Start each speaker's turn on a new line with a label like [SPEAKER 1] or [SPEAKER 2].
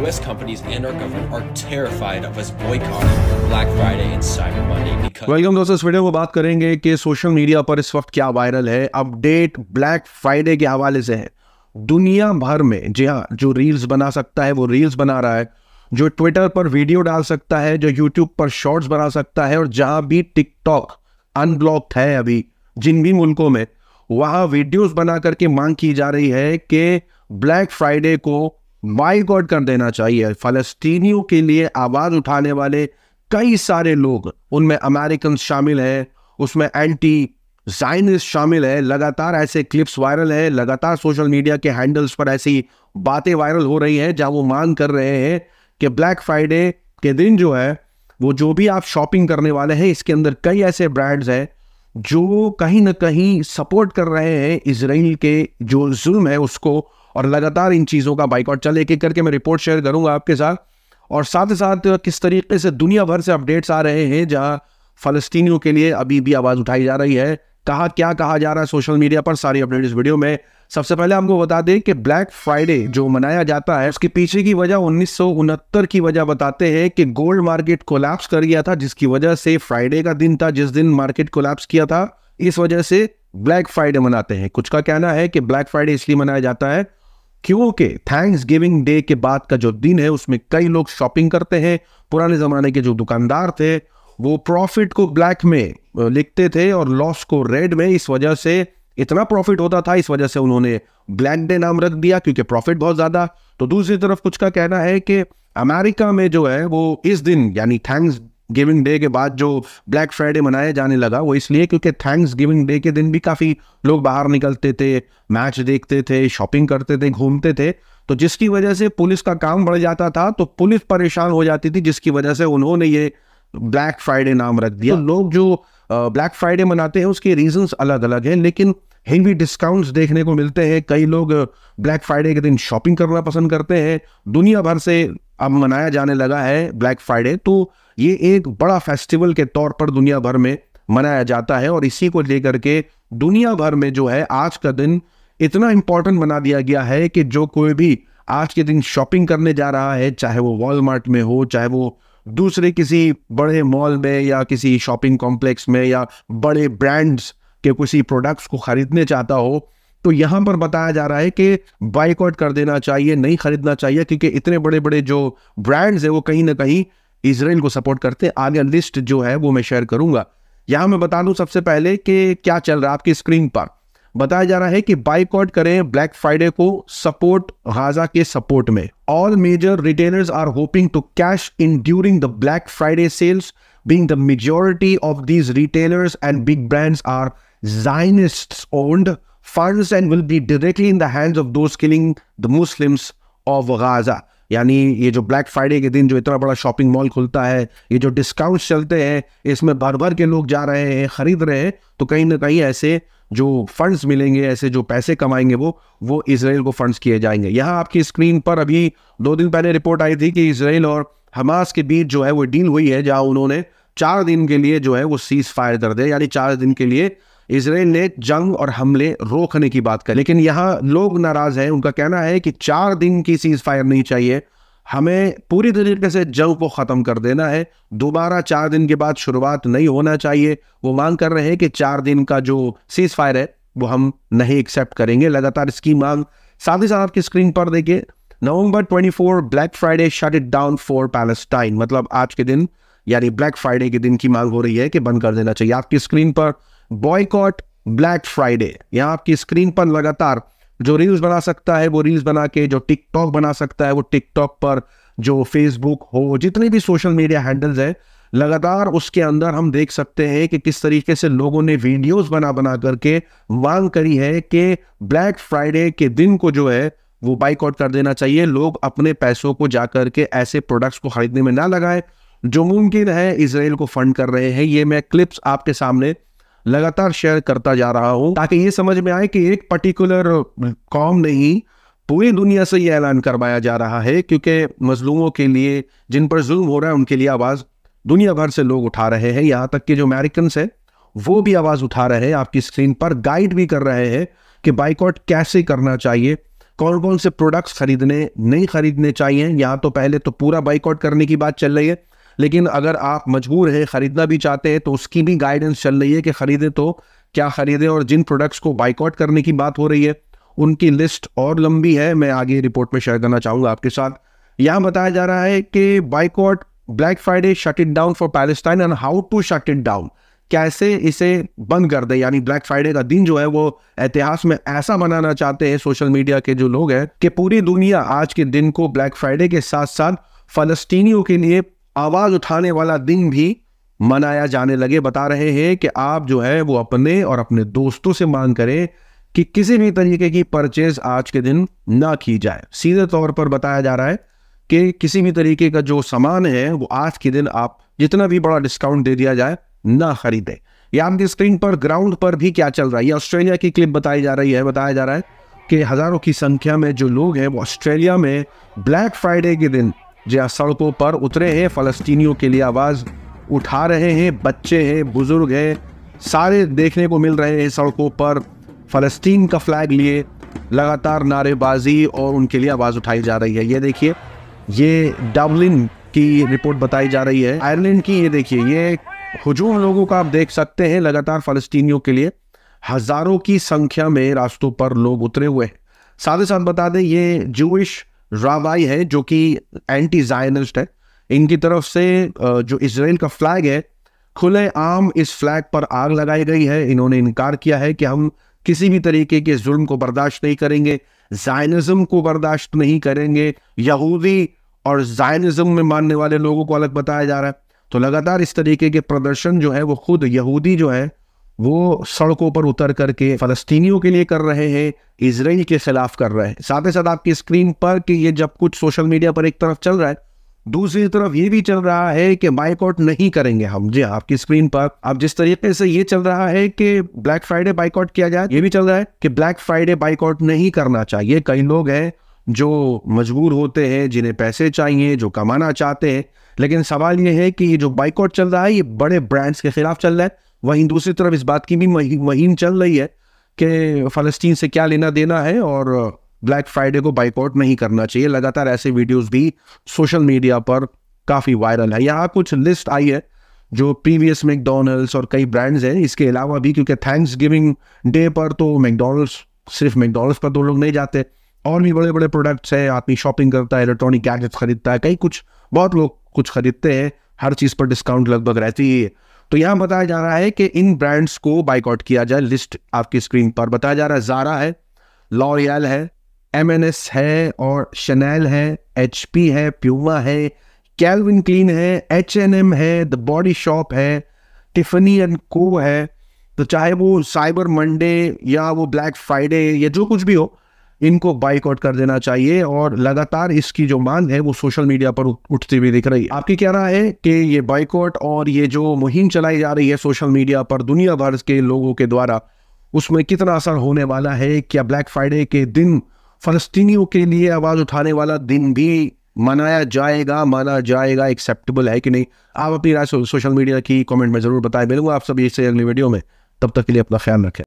[SPEAKER 1] U.S. companies and our government are terrified of us boycotting Black Friday and Cyber Monday because. Welcome दोस्तों इस video में बात करेंगे कि सोशल मीडिया पर इस वक्त क्या वायरल है अपडेट ब्लैक फ्राइडे के हवाले से है दुनिया भर में जी हाँ जो रील्स बना सकता है वो रील्स बना रहा है जो ट्विटर पर वीडियो डाल सकता है जो यूट्यूब पर शॉर्ट्स बना सकता है और जहां भी टिकटॉक अनब्लॉक्ड है अभी जिन भी मुल्कों में वहां वीडियोस बना करके मांग की जा रही है कि ब्लैक फ्राइडे को वाइक कर देना चाहिए फलस्तीनियों के लिए आवाज़ उठाने वाले कई सारे लोग उनमें अमेरिकन शामिल हैं उसमें एंटी जाइनिस्ट शामिल है लगातार ऐसे क्लिप्स वायरल है लगातार सोशल मीडिया के हैंडल्स पर ऐसी बातें वायरल हो रही हैं जहां वो मांग कर रहे हैं कि ब्लैक फ्राइडे के दिन जो है वो जो भी आप शॉपिंग करने वाले हैं इसके अंदर कई ऐसे ब्रांड्स हैं जो कहीं ना कहीं सपोर्ट कर रहे हैं इसराइल के जो जुल्म है उसको और लगातार इन चीज़ों का बाइकआउट चल एक एक करके मैं रिपोर्ट शेयर करूँगा आपके साथ और साथ ही साथ किस तरीके से दुनिया भर से अपडेट्स आ रहे हैं जहाँ फ़लस्तियों के लिए अभी भी आवाज़ उठाई जा रही है कहा क्या कहा जा रहा है सोशल मीडिया पर सारी अपडेट इस वीडियो में सबसे पहले आपको बता दें कि ब्लैक फ्राइडे जो मनाया जाता है उसके पीछे की वजह उन्नीस की वजह बताते हैं कि गोल्ड मार्केट कोलैप्स कर गया था जिसकी वजह से फ्राइडे का दिन था जिस दिन मार्केट कोलैप्स किया था इस वजह से ब्लैक फ्राइडे मनाते हैं कुछ का कहना है कि ब्लैक फ्राइडे इसलिए मनाया जाता है क्योंकि थैंक्स गिविंग डे के बाद का जो दिन है उसमें कई लोग शॉपिंग करते हैं पुराने ज़माने के जो दुकानदार थे वो प्रॉफिट को ब्लैक में लिखते थे और लॉस को रेड में इस वजह से इतना प्रॉफिट होता था इस वजह से उन्होंने ब्लैक डे नाम रख दिया क्योंकि प्रॉफिट बहुत ज़्यादा तो दूसरी तरफ कुछ का कहना है कि अमेरिका में जो है वो इस दिन यानी थैंक्स गिविंग डे के बाद जो ब्लैक फ्राइडे मनाया जाने लगा वो इसलिए क्योंकि थैंक्स गिविंग डे के दिन भी काफ़ी लोग बाहर निकलते थे मैच देखते थे शॉपिंग करते थे घूमते थे तो जिसकी वजह से पुलिस का काम बढ़ जाता था तो पुलिस परेशान हो जाती थी जिसकी वजह से उन्होंने ये ब्लैक फ्राइडे नाम रख दिया तो, तो लोग जो ब्लैक फ्राइडे मनाते हैं उसके रीजंस अलग अलग हैं लेकिन हेवी डिस्काउंट्स देखने को मिलते हैं कई लोग ब्लैक फ्राइडे के दिन शॉपिंग करना पसंद करते हैं दुनिया भर से अब मनाया जाने लगा है ब्लैक फ्राइडे तो ये एक बड़ा फेस्टिवल के तौर पर दुनिया भर में मनाया जाता है और इसी को लेकर के दुनिया भर में जो है आज का दिन इतना इम्पोर्टेंट बना दिया गया है कि जो कोई भी आज के दिन शॉपिंग करने जा रहा है चाहे वो वॉलमार्ट में हो चाहे वो दूसरे किसी बड़े मॉल में या किसी शॉपिंग कॉम्प्लेक्स में या बड़े ब्रांड्स के किसी प्रोडक्ट्स को खरीदने चाहता हो तो यहाँ पर बताया जा रहा है कि बाइकआउट कर देना चाहिए नहीं खरीदना चाहिए क्योंकि इतने बड़े बड़े जो ब्रांड्स है वो कहीं ना कहीं इसराइल को सपोर्ट करते हैं आगे लिस्ट जो है वो मैं शेयर करूंगा यहां मैं बता दूं सबसे पहले कि क्या चल रहा है आपकी स्क्रीन पर बताया जा रहा है कि बाइकआउट करें ब्लैक फ्राइडे को सपोर्ट गाजा के सपोर्ट में all major retailers are hoping to cash in during the Black Friday sales being the majority of these retailers and big brands are Zionist owned funds and will be directly in the hands of those killing the Muslims of Gaza यानी ये जो black Friday के दिन जो इतना बड़ा shopping mall खुलता है ये जो डिस्काउंट्स चलते हैं इसमें भर भर के लोग जा रहे हैं खरीद रहे हैं तो कहीं ना कहीं ऐसे जो फंड्स मिलेंगे ऐसे जो पैसे कमाएंगे वो वो इसराइल को फंड्स किए जाएंगे यहाँ आपकी स्क्रीन पर अभी दो दिन पहले रिपोर्ट आई थी कि इसराइल और हमास के बीच जो है वो डील हुई है जहाँ उन्होंने चार दिन के लिए जो है वो सीज फायर कर दे यानी चार दिन के लिए इसराइल ने जंग और हमले रोकने की बात कर लेकिन यहाँ लोग नाराज हैं उनका कहना है कि चार दिन की सीज फायर नहीं चाहिए हमें पूरी तरीके से जंग को ख़त्म कर देना है दोबारा चार दिन के बाद शुरुआत नहीं होना चाहिए वो मांग कर रहे हैं कि चार दिन का जो सीज फायर है वो हम नहीं एक्सेप्ट करेंगे लगातार इसकी मांग साथ ही साथ आपकी स्क्रीन पर देखिए November 24 Black Friday shut it down for Palestine मतलब आज के दिन यानी ब्लैक फ्राइडे के दिन की मांग हो रही है कि बंद कर देना चाहिए आपकी स्क्रीन पर बॉयकॉट ब्लैक फ्राइडे यहाँ आपकी स्क्रीन पर लगातार जो रील्स बना सकता है वो रील्स बना के जो टिकटॉक बना सकता है वो टिकटॉक पर जो फेसबुक हो जितने भी सोशल मीडिया हैंडल्स है लगातार उसके अंदर हम देख सकते हैं कि किस तरीके से लोगों ने वीडियोस बना बना करके मांग करी है कि ब्लैक फ्राइडे के दिन को जो है वो बाइकआउट कर देना चाहिए लोग अपने पैसों को जा करके ऐसे प्रोडक्ट्स को खरीदने में ना लगाए जो मुमकिन है इसराइल को फंड कर रहे हैं ये मैं क्लिप्स आपके सामने लगातार शेयर करता जा रहा हूँ ताकि ये समझ में आए कि एक पर्टिकुलर कॉम नहीं पूरी दुनिया से ये ऐलान करवाया जा रहा है क्योंकि मजलूमों के लिए जिन पर जुल्म हो रहा है उनके लिए आवाज़ दुनिया भर से लोग उठा रहे हैं यहाँ तक कि जो अमेरिकन है वो भी आवाज़ उठा रहे हैं आपकी स्क्रीन पर गाइड भी कर रहे हैं कि बाइकआउट कैसे करना चाहिए कौन कौन से प्रोडक्ट्स खरीदने नहीं खरीदने चाहिए यहाँ तो पहले तो पूरा बाइकआउट करने की बात चल रही है लेकिन अगर आप मजबूर है ख़रीदना भी चाहते हैं तो उसकी भी गाइडेंस चल रही है कि ख़रीदें तो क्या ख़रीदें और जिन प्रोडक्ट्स को बाइकआउट करने की बात हो रही है उनकी लिस्ट और लंबी है मैं आगे रिपोर्ट में शेयर करना चाहूँगा आपके साथ यहाँ बताया जा रहा है कि boycott Black Friday shut it down for Palestine and how to shut it down कैसे इसे बंद कर दें यानी ब्लैक फ्राइडे का दिन जो है वो इतिहास में ऐसा बनाना चाहते हैं सोशल मीडिया के जो लोग हैं कि पूरी दुनिया आज के दिन को ब्लैक फ्राइडे के साथ साथ फलस्तीनियों के लिए आवाज उठाने वाला दिन भी मनाया जाने लगे बता रहे हैं कि आप जो है वो अपने और अपने दोस्तों से मांग करें कि किसी भी तरीके की परचेज आज के दिन ना की जाए सीधे तौर पर बताया जा रहा है कि किसी भी तरीके का जो सामान है वो आज के दिन आप जितना भी बड़ा डिस्काउंट दे दिया जाए ना खरीदें या आपकी स्क्रीन पर ग्राउंड पर भी क्या चल रहा है ये ऑस्ट्रेलिया की क्लिप बताई जा रही है बताया जा रहा है कि हज़ारों की संख्या में जो लोग हैं वो ऑस्ट्रेलिया में ब्लैक फ्राइडे के दिन जहाँ सड़कों पर उतरे हैं फ़लस्तीनियों के लिए आवाज़ उठा रहे हैं बच्चे हैं बुज़ुर्ग हैं सारे देखने को मिल रहे हैं सड़कों पर फ़लस्तीन का फ्लैग लिए लगातार नारेबाजी और उनके लिए आवाज़ उठाई जा रही है ये देखिए ये डबलिन की रिपोर्ट बताई जा रही है आयरलैंड की ये देखिए ये हजूम लोगों का आप देख सकते हैं लगातार फ़लस्तीनियों के लिए हज़ारों की संख्या में रास्तों पर लोग उतरे हुए हैं साथ ही साथ बता दें ये जूश रावाई है जो कि एंटी जायनिस्ट है इनकी तरफ से जो इसराइल का फ्लैग है खुले आम इस फ्लैग पर आग लगाई गई है इन्होंने इनकार किया है कि हम किसी भी तरीके के जुल्म को बर्दाश्त नहीं करेंगे जायनिज्म को बर्दाश्त नहीं करेंगे यहूदी और जायनिज्म में मानने वाले लोगों को अलग बताया जा रहा है तो लगातार इस तरीके के प्रदर्शन जो है वो खुद यहूदी जो है वो सड़कों पर उतर करके फलस्तीनियों के लिए कर रहे हैं इसराइल के खिलाफ कर रहे हैं साथ ही साथ आपकी स्क्रीन पर कि ये जब कुछ सोशल मीडिया पर एक तरफ चल रहा है दूसरी तरफ ये भी चल रहा है कि बाइकआउट नहीं करेंगे हम जी हाँ, आपकी स्क्रीन पर अब जिस तरीके से ये चल रहा है कि ब्लैक फ्राइडे बाइकआउट किया जाए ये भी चल रहा है कि ब्लैक फ्राइडे बाइकआउट नहीं करना चाहिए कई लोग हैं जो मजबूर होते हैं जिन्हें पैसे चाहिए जो कमाना चाहते हैं लेकिन सवाल ये है कि ये जो बाइकआउट चल रहा है ये बड़े ब्रांड्स के खिलाफ चल रहा है वहीं दूसरी तरफ इस बात की भी मुहिम चल रही है कि फ़लस्तीन से क्या लेना देना है और ब्लैक फ्राइडे को बाइकआउट नहीं करना चाहिए लगातार ऐसे वीडियोज भी सोशल मीडिया पर काफ़ी वायरल है यहाँ कुछ लिस्ट आई है जो प्रीवियस मैकडोनल्ड्स और कई ब्रांड्स हैं इसके अलावा भी क्योंकि थैंक्स गिविंग डे पर तो मैकडोनल्ड्स सिर्फ मैकडोनल्ड्स पर तो लोग नहीं जाते और भी बड़े बड़े प्रोडक्ट्स हैं आदमी शॉपिंग करता है इलेक्ट्रॉनिक गैजेट्स खरीदता है कई कुछ बहुत लोग कुछ खरीदते हैं हर चीज़ पर डिस्काउंट लगभग रहती है तो यहाँ बताया जा रहा है कि इन ब्रांड्स को बाइकआउट किया जाए लिस्ट आपकी स्क्रीन पर बताया जा रहा है जारा है लॉरियल है एम है और शनैल है एच है प्यूमा है कैलविन क्लीन है एच है द बॉडी शॉप है टिफनी एंड को है तो चाहे वो साइबर मंडे या वो ब्लैक फ्राइडे या जो कुछ भी हो इनको बाइकआउट कर देना चाहिए और लगातार इसकी जो मांग है वो सोशल मीडिया पर उठती हुई दिख रही है आपकी क्या राय है कि ये बाइकआउट और ये जो मुहिम चलाई जा रही है सोशल मीडिया पर दुनिया भर के लोगों के द्वारा उसमें कितना असर होने वाला है क्या ब्लैक फ्राइडे के दिन फलस्तीनियों के लिए आवाज़ उठाने वाला दिन भी मनाया जाएगा माना जाएगा एक्सेप्टेबल है कि नहीं आप अपनी राय सोशल मीडिया की कमेंट में ज़रूर बताएं मिलूंगा आप सभी इससे अगली e वीडियो में तब तक के लिए अपना ख्याल रखें